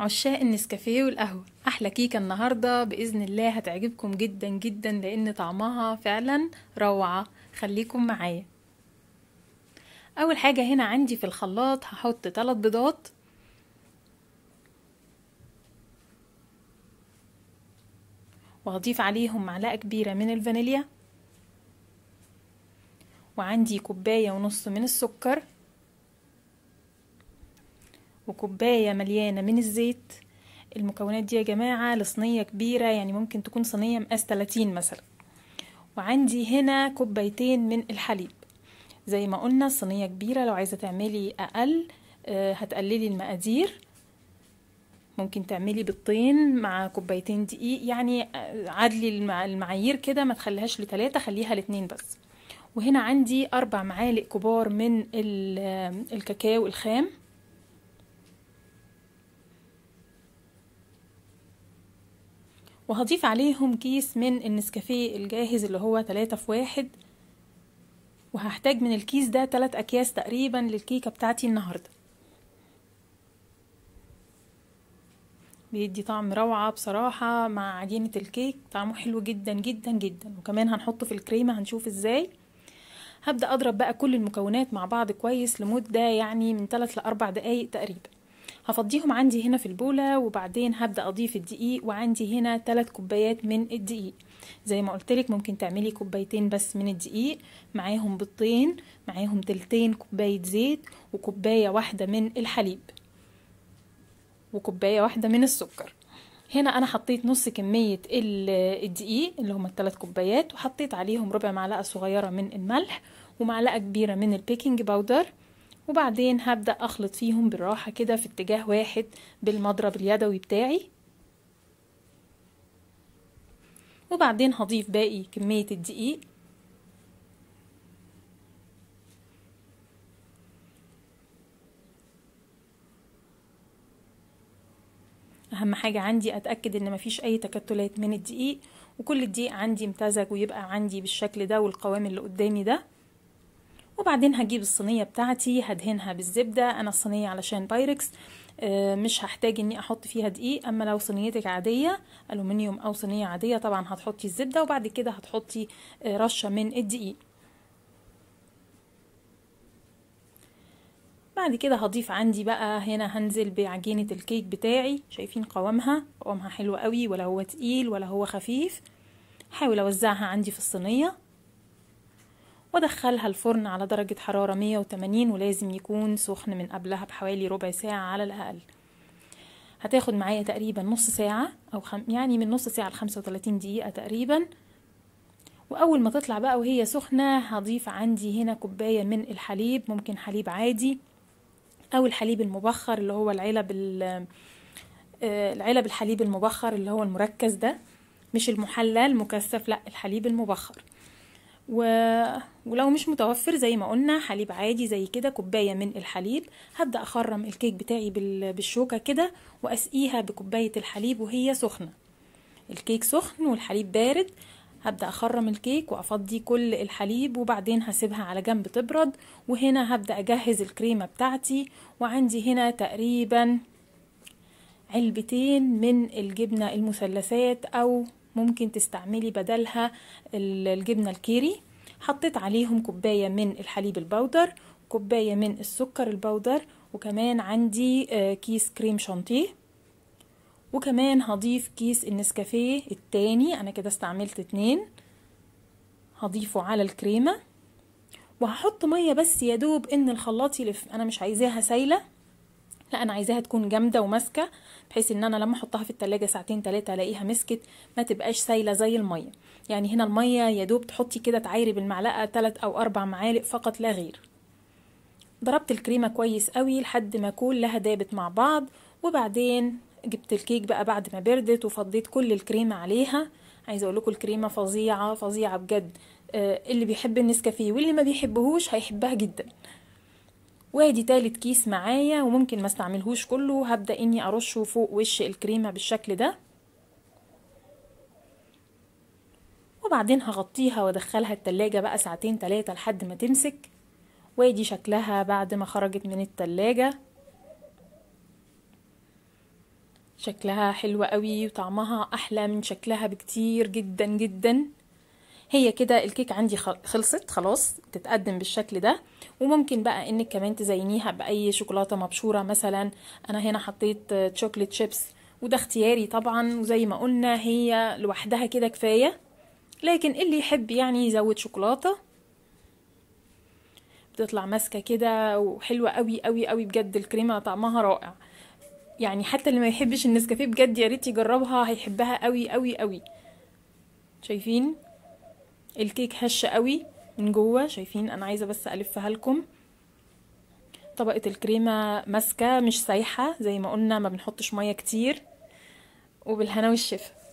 عشاق النسكافيه والقهوة أحلى كيكة النهاردة بإذن الله هتعجبكم جدا جدا لأن طعمها فعلا روعة خليكم معايا أول حاجة هنا عندي في الخلاط هحط ثلاث بيضات وهضيف عليهم معلقة كبيرة من الفانيليا وعندي كوباية ونص من السكر وكوباية مليانة من الزيت المكونات دي يا جماعة لصينية كبيرة يعني ممكن تكون صينية مقاس 30 مثلا وعندي هنا كوبايتين من الحليب زي ما قلنا صينية كبيرة لو عايزة تعملي أقل آه، هتقللي المقادير ممكن تعملي بيضتين مع كوبايتين دقيق يعني آه، عدلي المعايير كده ما تخليهاش لتلاتة خليها لاتنين بس وهنا عندي أربع معالق كبار من آه، الكاكاو الخام وهضيف عليهم كيس من النسكافيه الجاهز اللي هو تلاتة في واحد وهحتاج من الكيس ده تلات أكياس تقريبا للكيكة بتاعتي النهاردة بيدي طعم روعة بصراحة مع عجينة الكيك طعمه حلو جدا جدا جدا وكمان هنحطه في الكريمة هنشوف ازاي هبدأ أضرب بقى كل المكونات مع بعض كويس لمدة يعني من 3 لأربع دقايق تقريبا هفضيهم عندي هنا في البولة وبعدين هبدأ أضيف الدقيق وعندي هنا ثلاث كوبايات من الدقيق زي ما قلتلك ممكن تعملي كوبايتين بس من الدقيق معاهم بيضتين معاهم تلتين كوباية زيت وكوباية واحدة من الحليب وكوباية واحدة من السكر هنا انا حطيت نص كمية الدقيق اللي هما الثلاث كوبايات وحطيت عليهم ربع معلقة صغيرة من الملح ومعلقة كبيرة من البيكنج باودر وبعدين هبدأ أخلط فيهم بالراحة كده في اتجاه واحد بالمضرب اليدوي بتاعي وبعدين هضيف باقي كمية الدقيق أهم حاجة عندي أتأكد إن مفيش أي تكتلات من الدقيق وكل الدقيق عندي امتزج ويبقى عندي بالشكل ده والقوام اللي قدامي ده وبعدين هجيب الصينية بتاعتي هدهنها بالزبدة أنا الصينية علشان بايركس آه، مش هحتاج اني احط فيها دقيق اما لو صينيتك عاديه الومنيوم او صينيه عاديه طبعا هتحطي الزبده وبعد كده هتحطي آه، رشه من الدقيق بعد كده هضيف عندي بقى هنا هنزل بعجينه الكيك بتاعي شايفين قوامها قوامها حلو قوي ولا هو تقيل ولا هو خفيف حاول اوزعها عندي في الصينيه وادخلها الفرن على درجة حرارة 180 ولازم يكون سخن من قبلها بحوالي ربع ساعة على الأقل هتاخد معايا تقريبا نص ساعة أو خم... يعني من نص ساعة لخمسة وتلاتين دقيقة تقريبا وأول ما تطلع بقى وهي سخنة هضيف عندي هنا كوباية من الحليب ممكن حليب عادي أو الحليب المبخر اللي هو العلب ال... آه، العلب الحليب المبخر اللي هو المركز ده مش المحلى المكثف لا الحليب المبخر و... ولو مش متوفر زي ما قلنا حليب عادي زي كده كوبايه من الحليب هبدا اخرم الكيك بتاعي بال... بالشوكه كده واسقيها بكوبايه الحليب وهي سخنه الكيك سخن والحليب بارد هبدا اخرم الكيك وافضي كل الحليب وبعدين هسيبها على جنب تبرد وهنا هبدا اجهز الكريمه بتاعتي وعندي هنا تقريبا علبتين من الجبنه المثلثات او ممكن تستعملي بدلها الجبنة الكيري حطيت عليهم كوباية من الحليب البودر كوباية من السكر البودر وكمان عندي آه، كيس كريم شانتيه وكمان هضيف كيس النسكافيه التاني انا كده استعملت اتنين هضيفه على الكريمه وهحط ميه بس يا دوب ان الخلاط يلف انا مش عايزاها سايله لا انا عايزاها تكون جامده وماسكه بحيث ان انا لما احطها في التلاجة ساعتين ثلاثه الاقيها مسكت ما تبقاش سايله زي الميه يعني هنا الميه يا دوب تحطي كده تعايري بالمعلقه ثلاث او اربع معالق فقط لا غير ضربت الكريمه كويس قوي لحد ما كلها دابت مع بعض وبعدين جبت الكيك بقى بعد ما بردت وفضيت كل الكريمه عليها عايزه اقول لكم الكريمه فظيعه فظيعه بجد آه، اللي بيحب النسكافيه واللي ما بيحبهوش هيحبها جدا وادي تالت كيس معايا وممكن ما استعملهوش كله هبدا اني ارشه فوق وش الكريمه بالشكل ده وبعدين هغطيها وادخلها التلاجة بقى ساعتين تلاتة لحد ما تمسك وادي شكلها بعد ما خرجت من التلاجة شكلها حلوة قوي وطعمها احلى من شكلها بكتير جدا جدا هي كده الكيك عندي خلصت خلاص تتقدم بالشكل ده وممكن بقى انك كمان تزينيها باي شوكولاته مبشوره مثلا انا هنا حطيت شوكليت شيبس وده اختياري طبعا وزي ما قلنا هي لوحدها كده كفايه لكن اللي يحب يعني يزود شوكولاته بتطلع ماسكه كده وحلوه قوي قوي قوي بجد الكريمه طعمها رائع يعني حتى اللي ما يحبش النسكافيه بجد يا ريت يجربها هيحبها قوي قوي قوي شايفين الكيك هش قوي من جوه شايفين انا عايزه بس الفها لكم طبقه الكريمه ماسكه مش سايحه زي ما قلنا ما بنحطش ميه كتير وبالهنا والشفا